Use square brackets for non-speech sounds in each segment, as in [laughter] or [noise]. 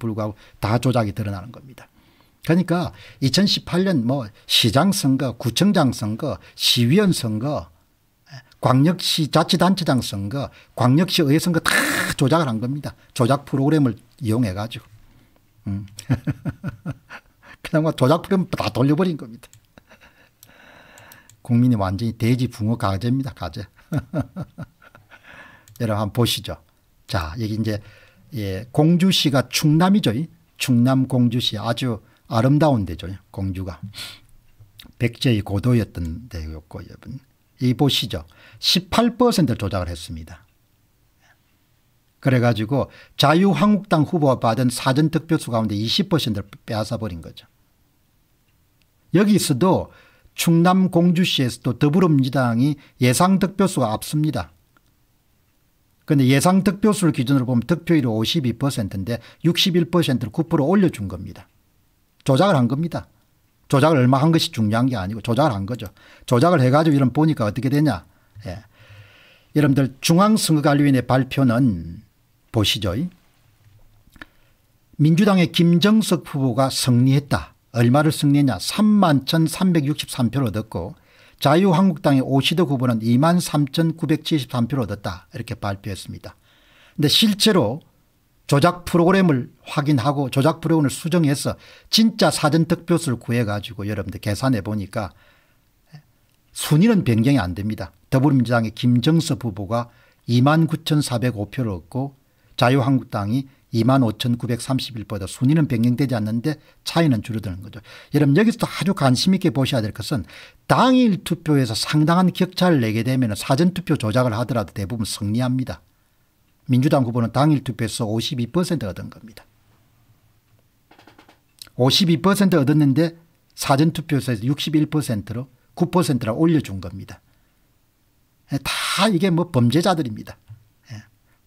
불구하고 다 조작이 드러나는 겁니다. 그러니까 2018년 뭐 시장 선거, 구청장 선거, 시위원 선거, 광역시 자치단체장 선거, 광역시 의회 선거 다 조작을 한 겁니다. 조작 프로그램을 이용해 가지고. 음. [laughs] 그냥 뭐 조작 프로그램 다 돌려버린 겁니다. 국민이 완전히 돼지 붕어 가재입니다. 가재. [laughs] 여러분 한번 보시죠. 자, 여기 이제 예, 공주시가 충남이죠. 충남 공주시 아주 아름다운 데죠. 공주가. 백제의 고도였던 데였고 여러분. 이 보시죠. 18% 조작을 했습니다. 그래가지고 자유한국당 후보가 받은 사전득표수 가운데 20%를 빼앗아버린 거죠. 여기서도 충남 공주시에서도 더불어민주당이 예상득표수가 앞섭니다. 그런데 예상 득표수를 기준으로 보면 득표율이 52%인데 61%를 9% 올려준 겁니다. 조작을 한 겁니다. 조작을 얼마 한 것이 중요한 게 아니고 조작을 한 거죠. 조작을 해가지고 이런 보니까 어떻게 되냐. 예. 여러분들 중앙선거관리위원회 발표는 보시죠. 민주당의 김정석 후보가 승리했다. 얼마를 승리했냐. 3만 1,363표를 얻었고 자유한국당의 오시도 후보는 2만 3,973표를 얻었다 이렇게 발표했습니다. 근데 실제로 조작 프로그램을 확인하고 조작 프로그램을 수정해서 진짜 사전 득표수를 구해 가지고 여러분들 계산해 보니까 순위는 변경이 안 됩니다. 더불어민주당의 김정섭 후보가 29,405표를 얻고 자유한국당이 25,931보다 순위는 변경되지 않는데 차이는 줄어드는 거죠. 여러분 여기서 아주 관심 있게 보셔야 될 것은 당일 투표에서 상당한 격차를 내게 되면 사전투표 조작을 하더라도 대부분 승리합니다. 민주당 후보는 당일 투표에서 52% 얻은 겁니다. 52% 얻었는데 사전투표에서 61%로 9%를 올려준 겁니다. 다 이게 뭐 범죄자들입니다.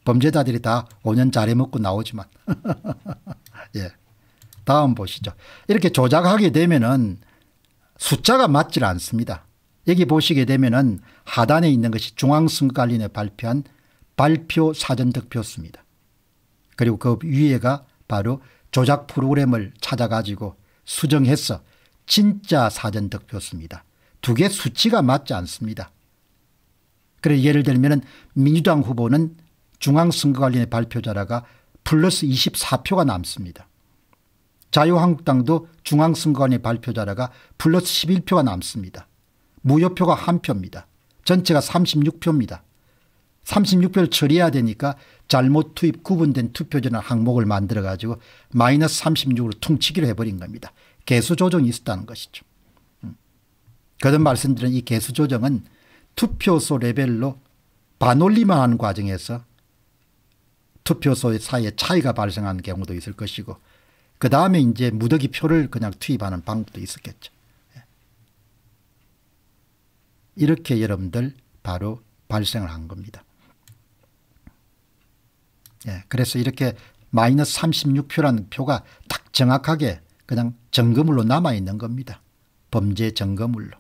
범죄자들이 다 5년 짜리 먹고 나오지만. [laughs] 예. 다음 보시죠. 이렇게 조작하게 되면은 숫자가 맞질 않습니다. 여기 보시게 되면은 하단에 있는 것이 중앙선거관리에 발표한 발표 사전 득표수입니다. 그리고 그 위에가 바로 조작 프로그램을 찾아가지고 수정해서 진짜 사전 득표수입니다. 두 개 수치가 맞지 않습니다. 그래 예를 들면 은 민주당 후보는 중앙선거관리의 발표자라가 플러스 24표가 남습니다. 자유한국당도 중앙선관위 발표자라가 플러스 11표가 남습니다. 무효표가 1표입니다. 전체가 36표입니다. 36표를 처리해야 되니까 잘못 투입 구분된 투표전의 항목을 만들어가지고 마이너스 36으로 퉁치기로 해버린 겁니다. 개수 조정이 있었다는 것이죠. 거듭 음. 말씀드린 이 개수 조정은 투표소 레벨로 반올림을 하는 과정에서 투표소 사이에 차이가 발생한 경우도 있을 것이고 그 다음에 이제 무더기 표를 그냥 투입하는 방법도 있었겠죠. 예. 이렇게 여러분들 바로 발생을 한 겁니다. 예, 그래서 이렇게 마이너스 36표라는 표가 딱 정확하게 그냥 점검물로 남아있는 겁니다. 범죄 점검물로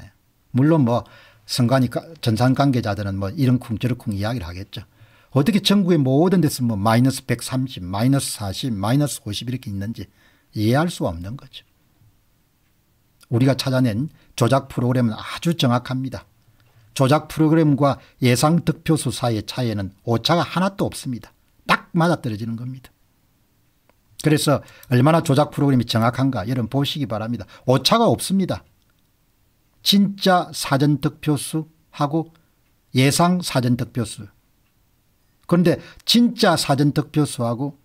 예, 물론 뭐 선관위 전산 관계자들은 뭐 이런 쿵 저런 쿵 이야기를 하겠죠. 어떻게 전국의 모든 데서 뭐 마이너스 130, 마이너스 40, 마이너스 50 이렇게 있는지 이해할 수 없는 거죠. 우리가 찾아낸 조작 프로그램은 아주 정확합니다. 조작 프로그램과 예상 득표수 사이의 차이에는 오차가 하나도 없습니다. 딱 맞아떨어지는 겁니다. 그래서 얼마나 조작 프로그램이 정확한가 여러분 보시기 바랍니다. 오차가 없습니다. 진짜 사전 득표수하고 예상 사전 득표수 그런데 진짜 사전 득표수하고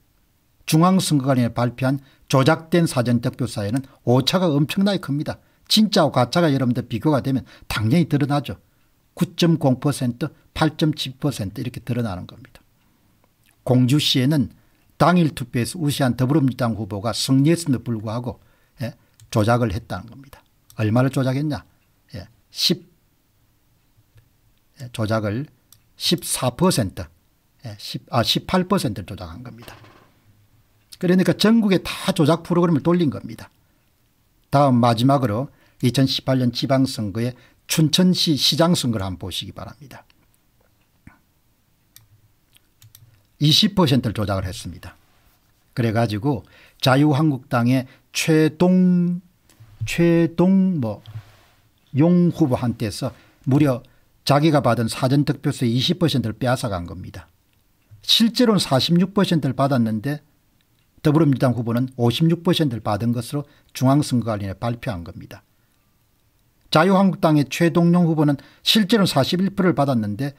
중앙선거관에 발표한 조작된 사전 득표사에는 오차가 엄청나게 큽니다. 진짜와 가짜가 여러분들 비교가 되면 당연히 드러나죠. 9.0% 8.7% 이렇게 드러나는 겁니다. 공주시에는 당일 투표에서 우시한 더불어민주당 후보가 승리했음에도 불구하고 예, 조작을 했다는 겁니다. 얼마를 조작했냐? 예, 10 예, 조작을 14% 1 예, 8를 아, 조작한 겁니다. 그러니까 전국에 다 조작 프로그램을 돌린 겁니다. 다음 마지막으로 2018년 지방선거에 춘천시 시장선거를 한번 보시기 바랍니다. 20%를 조작을 했습니다. 그래가지고 자유한국당의 최동 최동 뭐 용 후보한테서 무려 자기가 받은 사전득표수의 20%를 빼앗아간 겁니다. 실제로는 46%를 받았는데 더불어민주당 후보는 56%를 받은 것으로 중앙선거관리에 발표한 겁니다. 자유한국당의 최동룡 후보는 실제로는 41%를 받았는데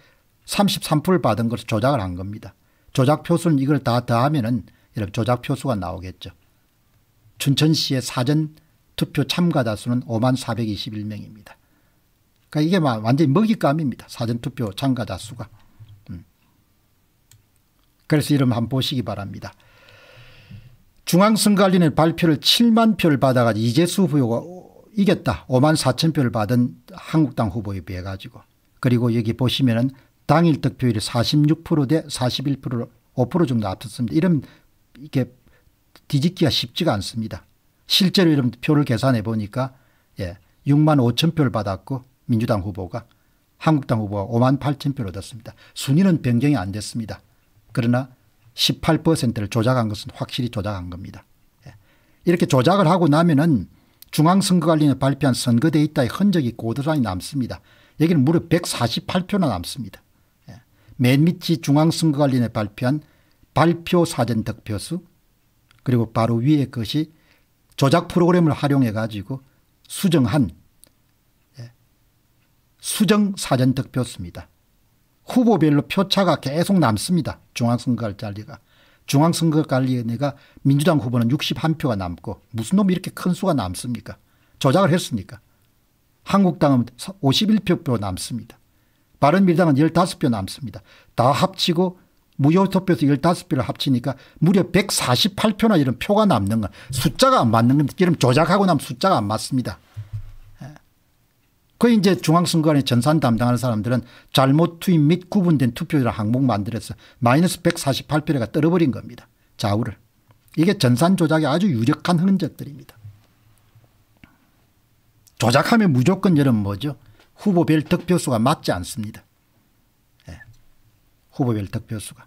33%를 받은 것을 조작을 한 겁니다. 조작 표수는 이걸 다 더하면 은 조작 표수가 나오겠죠. 춘천시의 사전 투표 참가자 수는 5만 421명입니다. 그러니까 이게 완전히 먹잇감입니다. 사전 투표 참가자 수가. 그래서 이름 한번 보시기 바랍니다. 중앙선관위는 발표를 7만 표를 받아가지고 이재수 후보가 이겼다. 5만 4천 표를 받은 한국당 후보에 비해 가지고. 그리고 여기 보시면은 당일 득표율이 46%대 41%로 5% 정도 앞섰습니다. 이런 이게 뒤집기가 쉽지가 않습니다. 실제로 이런 표를 계산해 보니까 예, 6만 5천 표를 받았고 민주당 후보가 한국당 후보가 5만 8천 표를 얻었습니다. 순위는 변경이 안 됐습니다. 그러나 18%를 조작한 것은 확실히 조작한 겁니다. 예. 이렇게 조작을 하고 나면은 중앙선거관리에 발표한 선거 데이터의 흔적이 고스란히 남습니다. 여기는 무려 148표나 남습니다. 예. 맨 밑이 중앙선거관리에 발표한 발표 사전 득표수 그리고 바로 위에 것이 조작 프로그램을 활용해 가지고 수정한 예. 수정 사전 득표수입니다. 후보별로 표차가 계속 남습니다. 중앙선거관리가. 중앙선거관리위원회가 민주당 후보는 61표가 남고 무슨 놈이 이렇게 큰 수가 남습니까? 조작을 했습니까? 한국당은 51표 남습니다. 바른미래당은 15표 남습니다. 다 합치고 무효투표에서 15표를 합치니까 무려 148표나 이런 표가 남는 건 숫자가 안 맞는 건 이런 조작하고 나면 숫자가 안 맞습니다. 그 이제 중앙선거관의 전산 담당하는 사람들은 잘못 투입 및 구분된 투표율 항목 만들어서 마이너스 148표가 떨어버린 겁니다. 좌우를. 이게 전산 조작의 아주 유력한 흔적들입니다. 조작하면 무조건 여러분 뭐죠? 후보별 득표수가 맞지 않습니다. 예. 후보별 득표수가.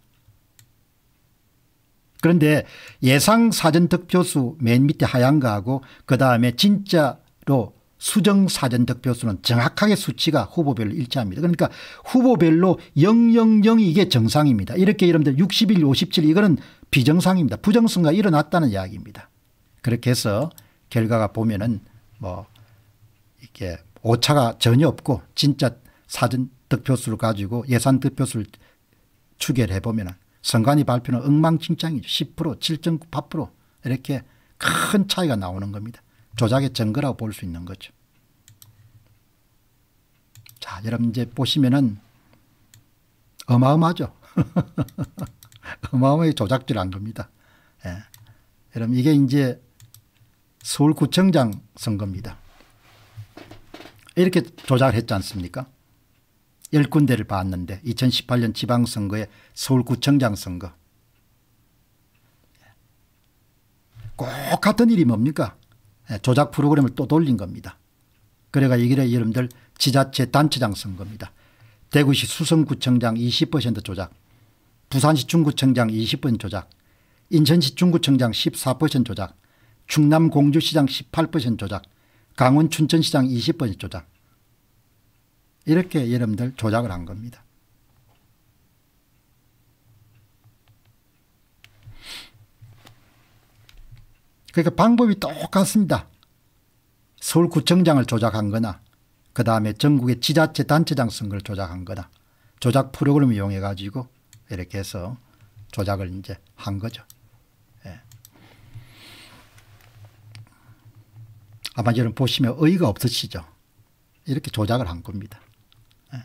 그런데 예상 사전 득표수 맨 밑에 하얀 거하고 그 다음에 진짜로 수정사전 득표수는 정확하게 수치가 후보별로 일치합니다. 그러니까 후보별로 000이 이게 정상입니다. 이렇게 여러분들 6 0일57 이거는 비정상입니다. 부정선거가 일어났다는 이야기입니다. 그렇게 해서 결과가 보면은 뭐 이렇게 오차가 전혀 없고 진짜 사전 득표수를 가지고 예산 득표수를 추계를 해보면 선관위 발표는 엉망진창이죠. 10% 7 8 이렇게 큰 차이가 나오는 겁니다. 조작의 증거라고 볼 수 있는 거죠. 자, 여러분 이제 보시면은 어마어마하죠. [laughs] 어마어마하게 조작질한 겁니다. 예. 여러분 이게 이제 서울구청장 선거입니다. 이렇게 조작했지 않습니까? 열 군데를 봤는데 2018년 지방선거에 서울구청장 선거 꼭 같은 일이 뭡니까? 예, 조작 프로그램을 또 돌린 겁니다. 그래가 이길에 여러분들 지자체 단체장 선거니다 대구시 수성구청장 20% 조작, 부산시 중구청장 20% 조작, 인천시 중구청장 14% 조작, 충남 공주시장 18% 조작, 강원 춘천시장 20% 조작. 이렇게 여러분들 조작을 한 겁니다. 그러니까 방법이 똑같습니다. 서울구청장을 조작한 거나 그 다음에 전국의 지자체 단체장 선거를 조작한 거나 조작 프로그램을 이용해 가지고 이렇게 해서 조작을 이제 한 거죠. 예. 아마 여러분 보시면 의의가 없으시죠. 이렇게 조작을 한 겁니다. 예.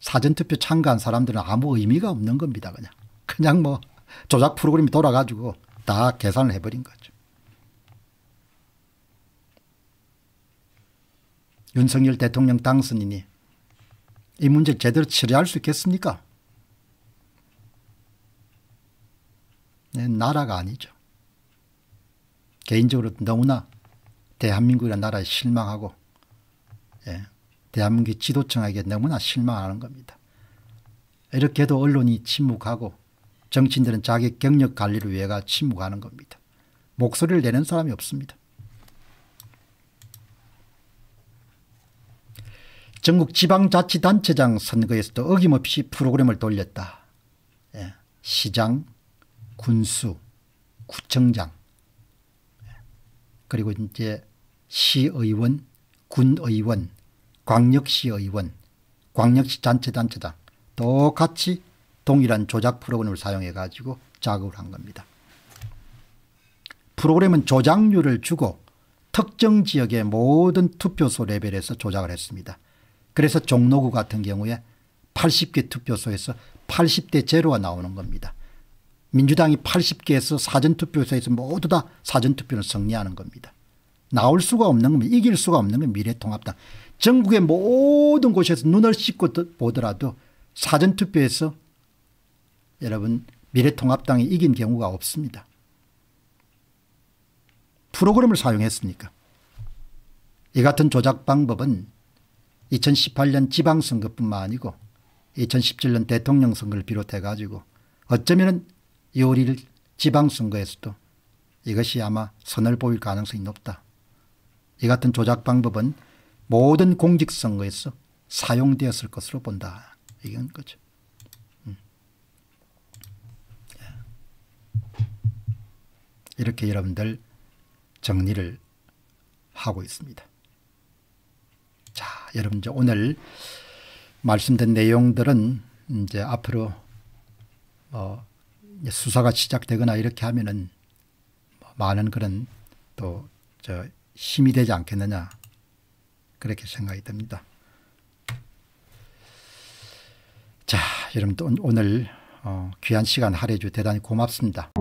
사전투표 참가한 사람들은 아무 의미가 없는 겁니다. 그냥 그냥 뭐 조작 프로그램이 돌아가지고 다 계산을 해버린 거죠. 윤석열 대통령 당선인이 이 문제 제대로 처리할 수 있겠습니까? 네, 나라가 아니죠. 개인적으로 너무나 대한민국이라는 나라에 실망하고 예, 대한민국 지도층에게 너무나 실망하는 겁니다. 이렇게도 언론이 침묵하고 정치인들은 자기 경력 관리를 위해가 침묵하는 겁니다. 목소리를 내는 사람이 없습니다. 전국 지방자치단체장 선거에서도 어김없이 프로그램을 돌렸다. 예, 시장, 군수, 구청장, 그리고 이제 시의원, 군의원, 광역시의원, 광역시 단체단체장 똑같이 동일한 조작 프로그램을 사용해 가지고 작업을 한 겁니다. 프로그램은 조작률을 주고 특정 지역의 모든 투표소 레벨에서 조작을 했습니다. 그래서 종로구 같은 경우에 80개 투표소에서 80대 제가 나오는 겁니다. 민주당이 80개에서 사전투표소에서 모두 다 사전투표를 승리하는 겁니다. 나올 수가 없는 겁니다. 이길 수가 없는 건 미래통합당. 전국의 모든 곳에서 눈을 씻고 보더라도 사전투표에서 여러분 미래통합당이 이긴 경우가 없습니다. 프로그램을 사용했으니까. 이 같은 조작 방법은 2018년 지방선거뿐만 아니고 2017년 대통령 선거를 비롯해 가지고 어쩌면 2월 1 지방선거에서도 이것이 아마 선을 보일 가능성이 높다. 이 같은 조작 방법은 모든 공직선거에서 사용되었을 것으로 본다. 이건 거죠. 이렇게 여러분들 정리를 하고 있습니다. 자, 여러분 이 오늘 말씀된 내용들은 이제 앞으로 어, 수사가 시작되거나 이렇게 하면은 뭐 많은 그런 또저 힘이 되지 않겠느냐 그렇게 생각이 듭니다. 자, 여러분 또 오늘 어, 귀한 시간 할애주 대단히 고맙습니다.